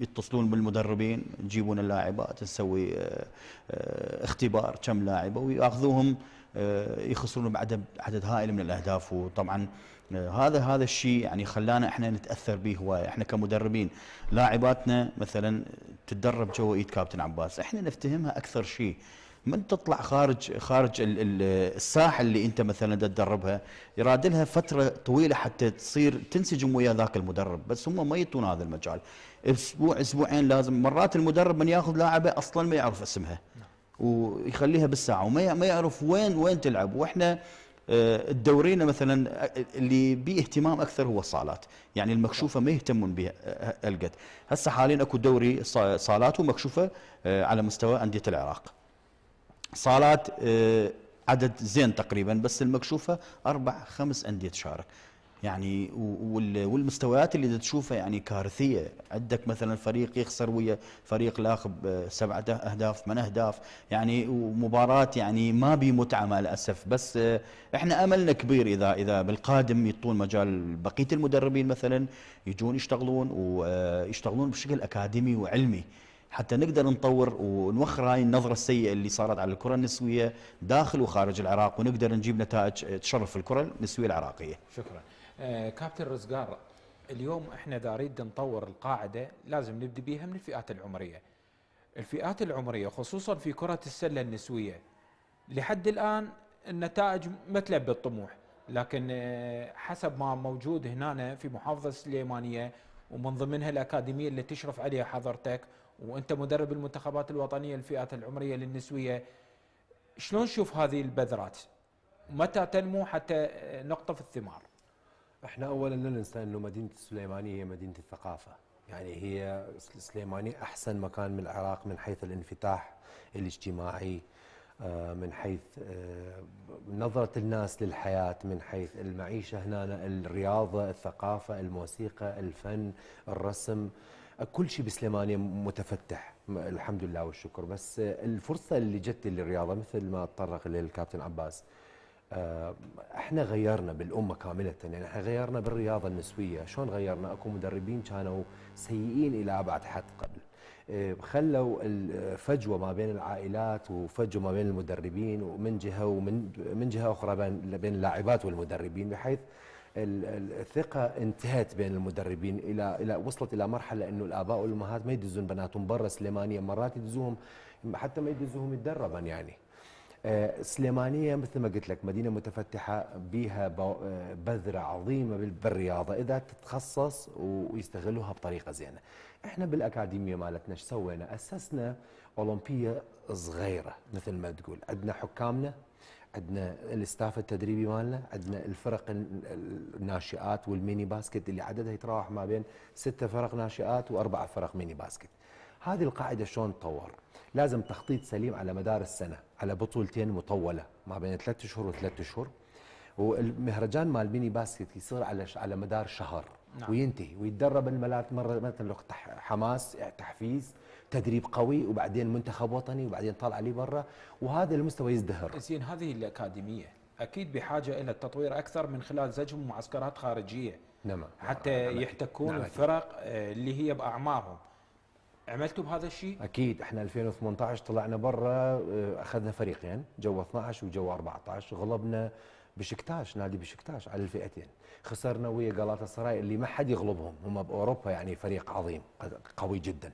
يتصلون بالمدربين يجيبون اللاعبات نسوي آه، آه، اختبار كم لاعبه وياخذوهم آه، يخسرون بعدد عدد هائل من الاهداف وطبعا هذا هذا الشيء يعني خلانا احنا نتاثر به هوايه احنا كمدربين لاعباتنا مثلا تتدرب جوا ايد كابتن عباس احنا نفتهمها اكثر شيء من تطلع خارج خارج الساحه اللي انت مثلا تدربها يراد لها فتره طويله حتى تصير تنسجم ويا ذاك المدرب بس هم ما يطون هذا المجال اسبوع اسبوعين لازم مرات المدرب من ياخذ لاعبه اصلا ما يعرف اسمها ويخليها بالساعه وما ما يعرف وين وين تلعب واحنا آه، الدورينا مثلا آه، اللي بيه اهتمام اكثر هو الصالات يعني المكشوفه ما يهتمون بها آه، القد هسه حاليا اكو دوري صالات ومكشوفه على مستوى انديه العراق صالات آه، عدد زين تقريبا بس المكشوفه اربع خمس انديه تشارك يعني والمستويات اللي تشوفها يعني كارثيه عندك مثلا فريق يخسر ويا فريق لاخب سبعه اهداف من اهداف يعني ومباراه يعني ما بمتعه مع الاسف بس آه، احنا املنا كبير اذا اذا بالقادم يعطون مجال بقيه المدربين مثلا يجون يشتغلون ويشتغلون آه، بشكل اكاديمي وعلمي حتى نقدر نطور ونوخر هاي النظرة السيئة اللي صارت على الكرة النسوية داخل وخارج العراق ونقدر نجيب نتائج آه، تشرف الكرة النسوية العراقية شكرا آه كابتن رزقار اليوم احنا اذا نريد نطور القاعدة لازم نبدأ بيها من الفئات العمرية الفئات العمرية خصوصا في كرة السلة النسوية لحد الآن النتائج ما تلبي الطموح لكن آه، حسب ما موجود هنا في محافظة سليمانية ومن ضمنها الأكاديمية اللي تشرف عليها حضرتك وانت مدرب المنتخبات الوطنيه الفئات العمريه للنسويه شلون تشوف هذه البذرات؟ متى تنمو حتى نقطف الثمار؟ احنا اولا لا ننسى انه مدينه السليمانيه هي مدينه الثقافه، يعني هي السليمانيه احسن مكان من العراق من حيث الانفتاح الاجتماعي آه، من حيث آه، نظرة الناس للحياة من حيث المعيشة هنا الرياضة الثقافة الموسيقى الفن الرسم كل شيء بسليمانيه متفتح الحمد لله والشكر بس آه، الفرصه اللي جت للرياضه مثل ما تطرق للكابتن عباس آه، احنا غيرنا بالامه كامله يعني احنا غيرنا بالرياضه النسويه شلون غيرنا اكو مدربين كانوا سيئين الى ابعد حد قبل آه، خلوا الفجوه ما بين العائلات وفجوه ما بين المدربين ومن جهه ومن من جهه اخرى بين اللاعبات والمدربين بحيث الثقه انتهت بين المدربين الى الى وصلت الى مرحله انه الاباء والامهات ما يدزون بناتهم برا سليمانيه مرات يدزوهم حتى ما يدزوهم يتدربا يعني آه، سليمانيه مثل ما قلت لك مدينه متفتحه بها آه، بذره عظيمه بالرياضه اذا تتخصص ويستغلوها بطريقه زينه. احنا بالاكاديميه مالتنا ايش سوينا؟ اسسنا اولمبيه صغيره مثل ما تقول، عندنا حكامنا عندنا الاستاف التدريبي مالنا عندنا الفرق الناشئات والميني باسكت اللي عددها يتراوح ما بين ستة فرق ناشئات وأربعة فرق ميني باسكت هذه القاعدة شلون تطور لازم تخطيط سليم على مدار السنة على بطولتين مطولة ما بين ثلاثة شهور وثلاثة شهور والمهرجان مال ميني باسكت يصير على على مدار شهر نعم. وينتهي ويتدرب الملاعب مره مثلا حماس تحفيز تدريب قوي وبعدين منتخب وطني وبعدين طالع لي برا وهذا المستوى يزدهر زين هذه الاكاديميه اكيد بحاجه الى التطوير اكثر من خلال زجهم معسكرات خارجيه نعم حتى نعم. نعم. يحتكون نعم. الفرق آه، اللي هي باعمارهم عملتوا بهذا الشيء؟ اكيد احنا 2018 طلعنا برا آه، اخذنا فريقين جو 12 وجو 14 غلبنا بشكتاش نادي بشكتاش على الفئتين خسرنا ويا جلاتا سراي اللي ما حد يغلبهم هم باوروبا يعني فريق عظيم قوي جدا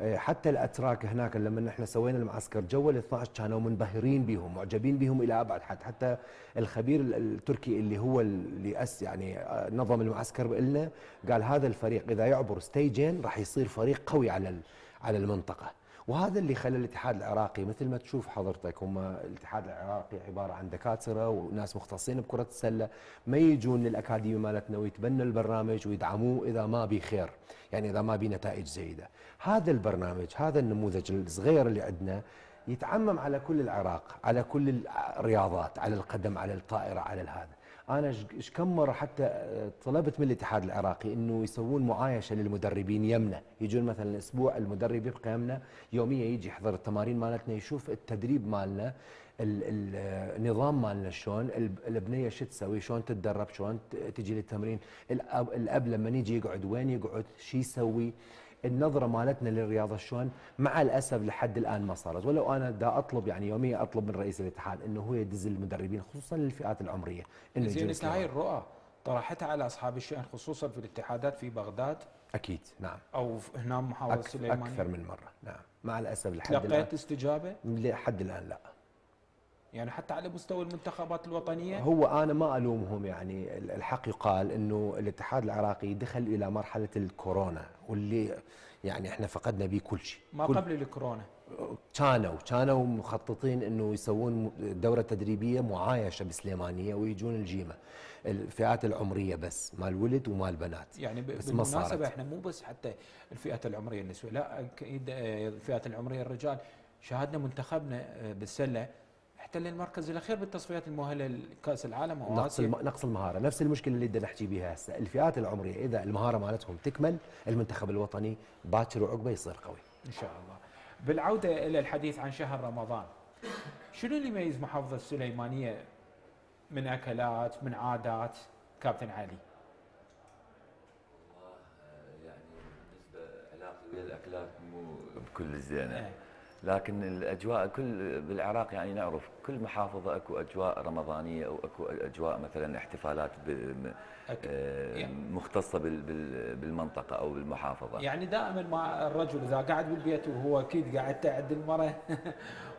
إيه، حتى الاتراك هناك لما نحن سوينا المعسكر جوا ال 12 كانوا منبهرين بهم معجبين بهم الى ابعد حد حتى الخبير التركي اللي هو اللي أس يعني آه، نظم المعسكر لنا قال هذا الفريق اذا يعبر ستيجين راح يصير فريق قوي على على المنطقه وهذا اللي خلى الاتحاد العراقي مثل ما تشوف حضرتك هم الاتحاد العراقي عباره عن دكاتره وناس مختصين بكره السله ما يجون للاكاديميه مالتنا ويتبنوا البرنامج ويدعموه اذا ما بي خير يعني اذا ما بي نتائج جيده هذا البرنامج هذا النموذج الصغير اللي عندنا يتعمم على كل العراق على كل الرياضات على القدم على الطائره على هذا انا ايش كم مره حتى آه، طلبت من الاتحاد العراقي انه يسوون معايشه للمدربين يمنا يجون مثلا اسبوع المدرب يبقى يمنا يوميا يجي يحضر التمارين مالتنا يشوف التدريب مالنا آه، النظام مالنا شلون البنيه شو تسوي شلون تتدرب شلون تجي للتمرين الاب, لما يجي يقعد وين يقعد شو يسوي النظره مالتنا للرياضه شلون مع الاسف لحد الان ما صارت ولو انا دا اطلب يعني يوميا اطلب من رئيس الاتحاد انه هو يدز المدربين خصوصا للفئات العمريه انه زين هاي الرؤى طرحتها على اصحاب الشان خصوصا في الاتحادات في بغداد اكيد نعم او هنا محافظه أك سليمانيه اكثر من مره نعم مع الاسف لحد الان لقيت استجابه لحد الان لا يعني حتى على مستوى المنتخبات الوطنية هو أنا ما ألومهم يعني الحق يقال أنه الاتحاد العراقي دخل إلى مرحلة الكورونا واللي يعني احنا فقدنا به كل شيء ما كل قبل الكورونا كانوا كانوا مخططين انه يسوون دوره تدريبيه معايشه بسليمانيه ويجون الجيمه الفئات العمريه بس مال ولد ومال بنات يعني بس بالمناسبه احنا مو بس حتى الفئات العمريه النسويه لا الفئات آه، العمريه الرجال شاهدنا منتخبنا آه، بالسله احتل المركز الاخير بالتصفيات المؤهله لكاس العالم او نقص الم... نقص المهاره نفس المشكله اللي بدنا نحكي بها هسه الفئات العمريه اذا المهاره مالتهم تكمل المنتخب الوطني باكر وعقبه يصير قوي ان شاء الله بالعوده الى الحديث عن شهر رمضان شنو اللي يميز محافظه السليمانيه من اكلات من عادات كابتن علي يعني بالنسبه الاكلات مو بكل زينه إيه. لكن الاجواء كل بالعراق يعني نعرف كل محافظه اكو اجواء رمضانيه او اكو اجواء مثلا احتفالات آه، يعني مختصه بالمنطقه او بالمحافظه يعني دائما ما الرجل اذا قاعد بالبيت وهو اكيد قاعد تعد المره <laughs>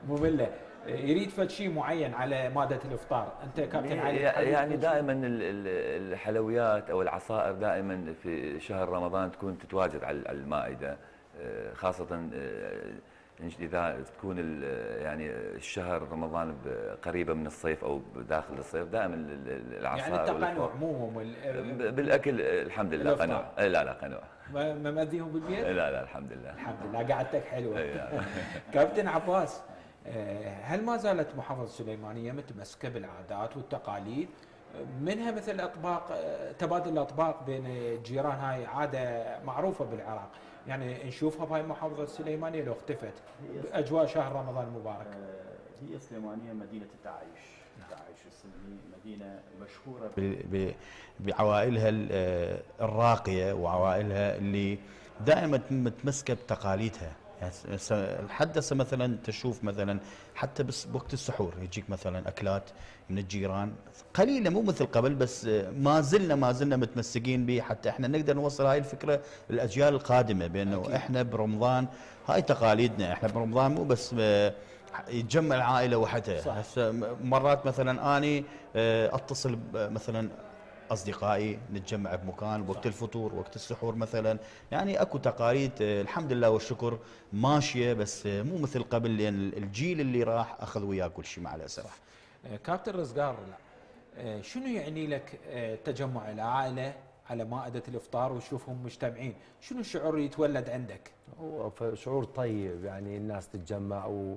ممله يريد فد شيء معين على ماده الافطار انت كابتن علي يعني دائما الحلويات او العصائر دائما في شهر رمضان تكون تتواجد على المائده آه، خاصه آه، اذا تكون يعني الشهر رمضان قريبه من الصيف او داخل الصيف دائما العصائر يعني التقنع مو بالاكل الحمد لله قنوع إيه، لا لا قنوع ما ماديهم بالبيت؟ لا لا الحمد لله الحمد لله قعدتك حلوه إيه، <laughs> كابتن عباس آه، هل ما زالت محافظه السليمانيه متمسكه بالعادات والتقاليد منها مثل اطباق آه، تبادل الاطباق بين الجيران هاي عاده معروفه بالعراق يعني نشوفها بهاي المحافظه السليمانيه لو اختفت باجواء شهر رمضان المبارك. آه، هي سليمانيه مدينه التعايش، نعم. التعايش السلمي مدينه مشهوره بعوائلها آه، الراقيه وعوائلها اللي دائما متمسكه بتقاليدها. يعني لحد هسه مثلا تشوف مثلا حتى بس بوقت السحور يجيك مثلا اكلات من الجيران قليله مو مثل قبل بس ما زلنا ما زلنا متمسكين به حتى احنا نقدر نوصل هاي الفكره للاجيال القادمه بانه أكيد. احنا برمضان هاي تقاليدنا احنا برمضان مو بس آه، يتجمع العائله وحدها هسه مرات مثلا اني آه، اتصل مثلا اصدقائي نتجمع بمكان وقت صح. الفطور وقت السحور مثلا يعني اكو تقاليد آه، الحمد لله والشكر ماشيه بس آه، مو مثل قبل لان الجيل اللي راح اخذ وياه كل شيء مع الاسف آه، كابتن رزقار شنو يعني لك تجمع العائله على مائدة الإفطار وشوفهم مجتمعين شنو الشعور اللي يتولد عندك؟ هو شعور طيب يعني الناس تتجمع و...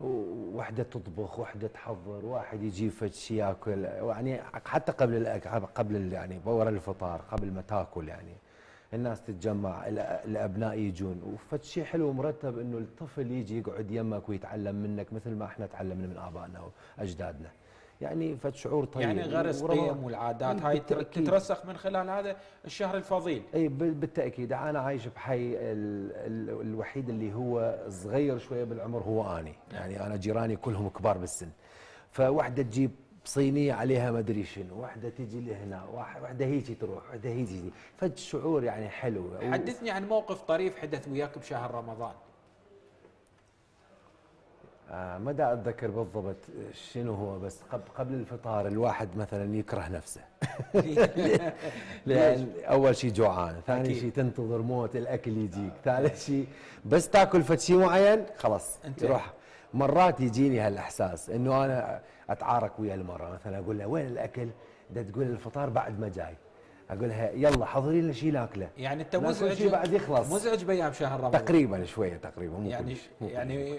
وحده تطبخ وحده تحضر واحد يجيب شيء ياكل يعني حتى قبل الأكل قبل يعني ورا الفطار قبل ما تاكل يعني الناس تتجمع الابناء يجون وفتشي حلو مرتب انه الطفل يجي يقعد يمك ويتعلم منك مثل ما احنا تعلمنا من ابائنا واجدادنا يعني فشعور طيب يعني غرس قيم طيب والعادات هاي تترسخ من خلال هذا الشهر الفضيل اي بالتاكيد انا عايش بحي الوحيد اللي هو صغير شويه بالعمر هو اني يعني انا جيراني كلهم كبار بالسن فواحده تجيب صينيه عليها ما ادري شنو، وحده تجي لهنا، وحده هيجي تروح، وحده هيجي فد شعور يعني حلو حدثني عن موقف طريف حدث وياك بشهر رمضان آه، ما دا اتذكر بالضبط شنو هو بس قبل الفطار الواحد مثلا يكره نفسه <laughs> لان اول شيء جوعان ثاني شيء تنتظر موت الاكل يجيك آه. ثالث شيء بس تاكل فد معين خلاص يروح مرات يجيني هالاحساس انه انا اتعارك ويا المراه مثلا اقول لها وين الاكل ده تقول الفطار بعد ما جاي اقول لها يلا حضري لنا شيء ناكله يعني انت مزعج بعد يخلص مزعج بايام شهر رمضان تقريبا شويه تقريبا مو يعني كلش مو يعني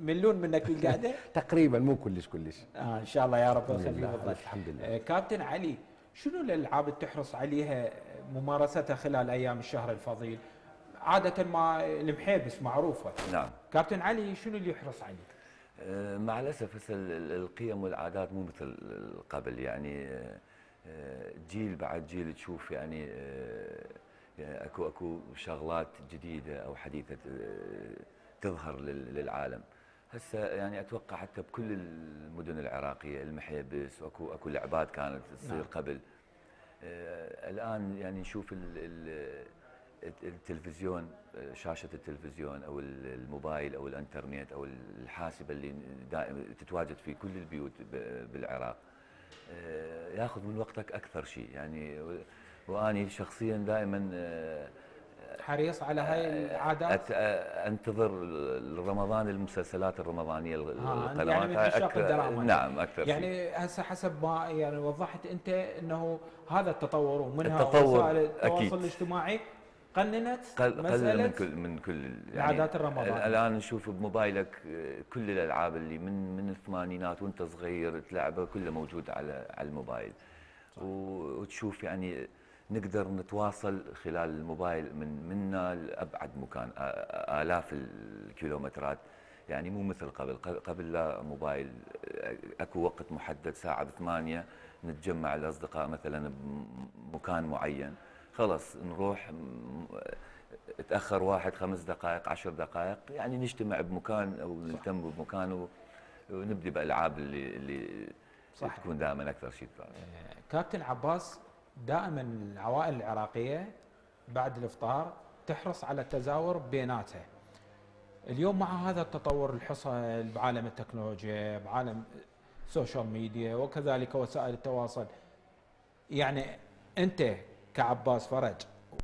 ملون منك القعده <laughs> تقريبا مو كلش كلش آه ان شاء الله يا رب يخليك الحمد لله آه، كابتن علي شنو الالعاب اللي تحرص عليها ممارستها خلال ايام الشهر الفضيل؟ عاده ما المحيبس معروفه نعم كابتن علي شنو اللي يحرص عليه؟ آه، مع الاسف القيم والعادات مو مثل قبل يعني آه، جيل بعد جيل تشوف يعني،, آه، يعني اكو اكو شغلات جديده او حديثه آه، تظهر للعالم هسه يعني اتوقع حتى بكل المدن العراقيه المحيبس واكو اكو لعبات كانت تصير نعم. قبل آه، الان يعني نشوف التلفزيون شاشه التلفزيون او الموبايل او الانترنت او الحاسبه اللي دائما تتواجد في كل البيوت بالعراق آه، ياخذ من وقتك اكثر شيء يعني واني شخصيا دائما آه، حريص على هاي آه، العادات انتظر رمضان المسلسلات الرمضانيه يعني القنوات يعني اكثر الدراما نعم اكثر يعني هسه حسب ما يعني وضحت انت انه هذا التطور ومنها التطور وسائل التواصل الاجتماعي قننت قل مسألة من كل من كل يعني عادات الرمضان الان نشوف بموبايلك آه، كل الالعاب اللي من من الثمانينات وانت صغير تلعبها كلها موجود على على الموبايل صح. وتشوف يعني نقدر نتواصل خلال الموبايل من منا لابعد مكان الاف الكيلومترات يعني مو مثل قبل قبل لا موبايل اكو وقت محدد ساعه بثمانية نتجمع الاصدقاء مثلا بمكان معين خلص نروح تاخر واحد خمس دقائق عشر دقائق يعني نجتمع بمكان او نهتم بمكان ونبدي بالالعاب اللي اللي صح. تكون دائما اكثر شيء إيه، كابتن عباس دائما العوائل العراقيه بعد الافطار تحرص على التزاور بيناتها اليوم مع هذا التطور الحصل بعالم التكنولوجيا بعالم السوشيال ميديا وكذلك وسائل التواصل يعني انت كعباس فرج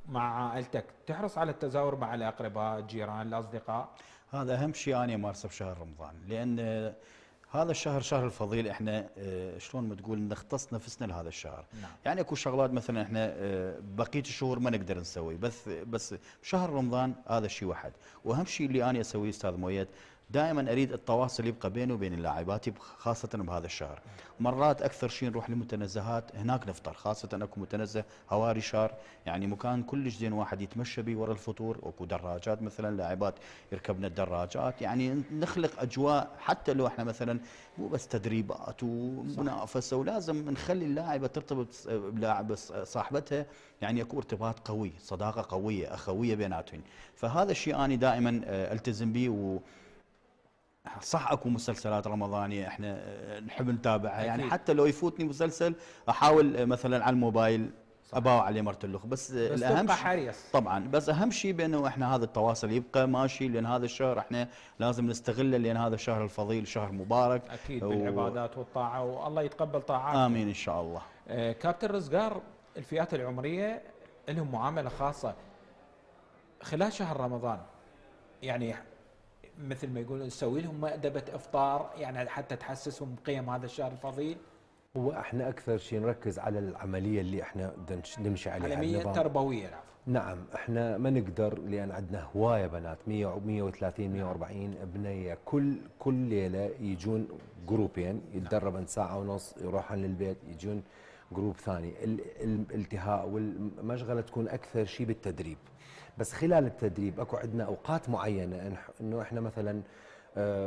مع عائلتك تحرص على التزاور مع الأقرباء الجيران الأصدقاء هذا أهم شيء أنا أمارسه بشهر رمضان لأن هذا الشهر شهر الفضيل احنا آه، شلون ما تقول نختص نفسنا لهذا الشهر نعم. يعني اكو شغلات مثلا احنا آه، بقيه الشهور ما نقدر نسوي بس بس شهر رمضان هذا الشيء واحد واهم شيء اللي انا اسويه استاذ مويد دائما اريد التواصل يبقى بيني وبين اللاعبات خاصه بهذا الشهر مرات اكثر شيء نروح لمتنزهات هناك نفطر خاصه اكو متنزه هواري شار يعني مكان كلش زين واحد يتمشى به ورا الفطور اكو دراجات مثلا لاعبات يركبن الدراجات يعني نخلق اجواء حتى لو احنا مثلا مو بس تدريبات ومنافسه ولازم نخلي اللاعبه ترتبط بلاعب صاحبتها يعني يكون ارتباط قوي صداقه قويه اخويه بيناتهم فهذا الشيء انا دائما آه، التزم به صح اكو مسلسلات رمضانيه احنا آه، نحب نتابعها يعني حتى لو يفوتني مسلسل احاول آه، مثلا على الموبايل اباو عليه مرت اللخ بس, آه، بس الاهم حريص طبعا بس اهم شيء بانه احنا هذا التواصل يبقى ماشي لان هذا الشهر احنا لازم نستغله لان هذا الشهر الفضيل شهر مبارك اكيد و... بالعبادات والطاعه والله يتقبل طاعاتك امين ان شاء الله آه كابتن رزقار الفئات العمريه لهم معامله خاصه خلال شهر رمضان يعني مثل ما يقولون نسوي لهم مأدبة إفطار يعني حتى تحسسهم بقيم هذا الشهر الفضيل هو احنا اكثر شيء نركز على العمليه اللي احنا نمشي عليها العمليه التربويه العفو نعم احنا ما نقدر لان عندنا هوايه بنات 100 130 140 بنيه كل كل ليله يجون جروبين نعم. يتدربن ساعه ونص يروحن للبيت يجون جروب ثاني الالتهاء والمشغله تكون اكثر شيء بالتدريب بس خلال التدريب اكو عندنا اوقات معينه انه احنا مثلا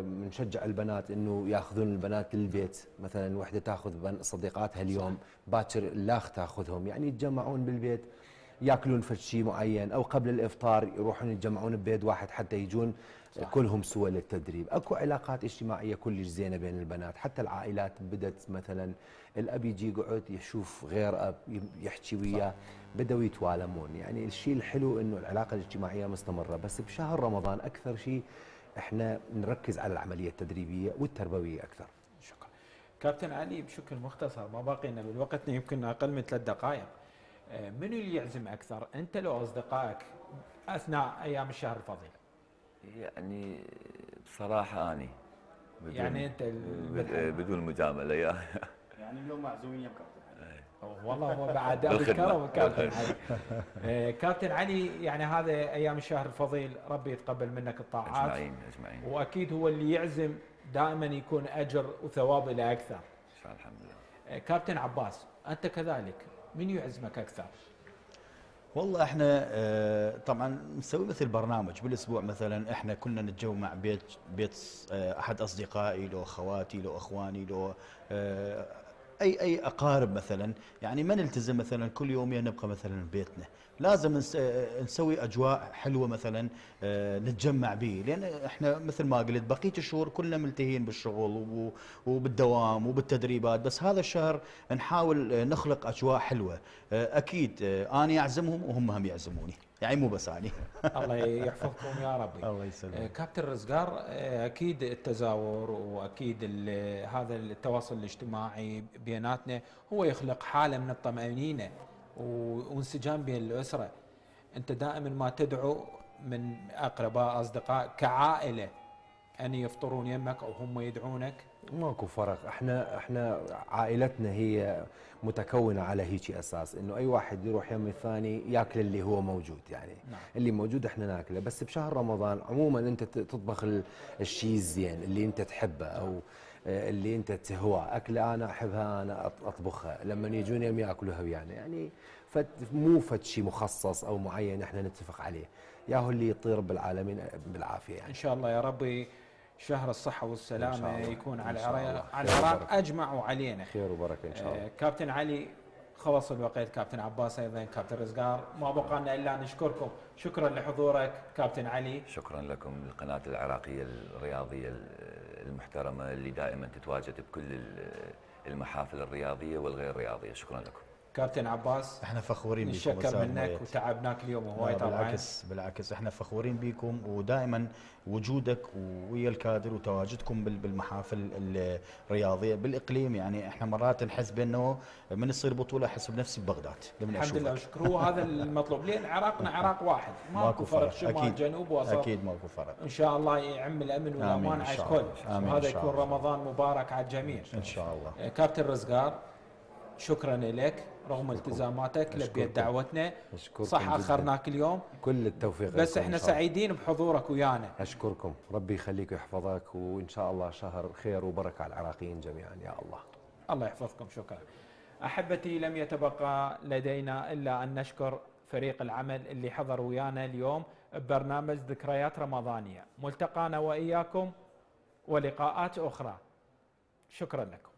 بنشجع آه، البنات انه ياخذون البنات للبيت مثلا وحده تاخذ صديقاتها اليوم باكر الاخ تاخذهم يعني يتجمعون بالبيت ياكلون فد شيء معين او قبل الافطار يروحون يتجمعون ببيت واحد حتى يجون صح. كلهم سوى للتدريب اكو علاقات اجتماعيه كلش زينه بين البنات حتى العائلات بدت مثلا الاب يجي يقعد يشوف غير اب يحكي وياه بداوا يتوالمون يعني الشيء الحلو انه العلاقه الاجتماعيه مستمره بس بشهر رمضان اكثر شيء احنا نركز على العمليه التدريبيه والتربويه اكثر شكرا كابتن علي بشكل مختصر ما باقينا من وقتنا يمكن اقل من ثلاث دقائق آه، منو اللي يعزم اكثر انت لو اصدقائك اثناء ايام الشهر الفضيل يعني بصراحة أني بدون يعني أنت بدون مجاملة يعني اليوم معزومين يا كابتن إيه. والله هو بعد الكرم كابتن علي إيه، كابتن علي يعني هذا ايام الشهر الفضيل ربي يتقبل منك الطاعات اجمعين اجمعين واكيد هو اللي يعزم دائما يكون اجر وثواب الى اكثر الحمد لله إيه، كابتن عباس انت كذلك من يعزمك اكثر؟ والله احنا آه، طبعا نسوي مثل برنامج بالاسبوع مثلا احنا كنا نتجمع بيت بيت آه، احد اصدقائي لو خواتي لو اخواني لو آه، اي اي اقارب مثلا يعني ما نلتزم مثلا كل يوم نبقى مثلا ببيتنا لازم آه، نسوي اجواء حلوه مثلا آه، نتجمع به لان احنا مثل ما قلت بقيه الشهور كلنا ملتهين بالشغل وبالدوام وبالتدريبات بس هذا الشهر نحاول نخلق اجواء حلوه آه، اكيد انا اعزمهم وهم هم يعزموني يعني مو بس اني <laughs> الله يحفظكم يا ربي الله يسلمك آه، كابتن رزقار آه، اكيد التزاور واكيد هذا التواصل الاجتماعي بيناتنا هو يخلق حاله من الطمانينه وانسجام بين الاسره انت دائما ما تدعو من اقرباء اصدقاء كعائله ان يفطرون يمك او هم يدعونك ماكو فرق احنا احنا عائلتنا هي متكونه على هيك اساس انه اي واحد يروح يم الثاني ياكل اللي هو موجود يعني نعم. اللي موجود احنا ناكله بس بشهر رمضان عموما انت تطبخ الشيء الزين اللي انت تحبه او آه، اللي انت تهوى اكله انا احبها انا اطبخها لما يجون يوم ياكلوها ويانا يعني فت مو فد شيء مخصص او معين احنا نتفق عليه ياهو اللي يطير بالعالمين بالعافيه يعني ان شاء الله يا ربي شهر الصحة والسلامة يكون على العراق أجمعوا علينا خير وبركة إن شاء الله آه، كابتن علي خلص الوقت كابتن عباس ايضا كابتن رزقار ما بقى لنا الا نشكركم شكرا لحضورك كابتن علي شكرا لكم القناه العراقيه الرياضيه المحترمه اللي دائما تتواجد بكل المحافل الرياضيه والغير رياضيه شكرا لكم كابتن عباس احنا فخورين بيكم نتشكر منك ميت. وتعبناك اليوم هواي طبعا بالعكس بالعكس احنا فخورين بيكم ودائما وجودك ويا الكادر وتواجدكم بالمحافل الرياضيه بالاقليم يعني احنا مرات نحس بانه من تصير بطوله احس بنفسي ببغداد لما الحمد لله شكرا هو هذا المطلوب لان عراقنا عراق <laughs> واحد ماكو فرق شمال جنوب وسط اكيد ماكو فرق ان شاء الله يعم الامن والامان على الكل وهذا يكون رمضان مبارك على الجميع ان شاء الله كابتن رزقار شكرا لك رغم التزاماتك لبيت دعوتنا صح اخرناك اليوم كل التوفيق بس احنا سعيدين بحضورك ويانا اشكركم ربي يخليك ويحفظك وان شاء الله شهر خير وبركه على العراقيين جميعا يا الله الله يحفظكم شكرا احبتي لم يتبقى لدينا الا ان نشكر فريق العمل اللي حضر ويانا اليوم ببرنامج ذكريات رمضانيه ملتقانا واياكم ولقاءات اخرى شكرا لكم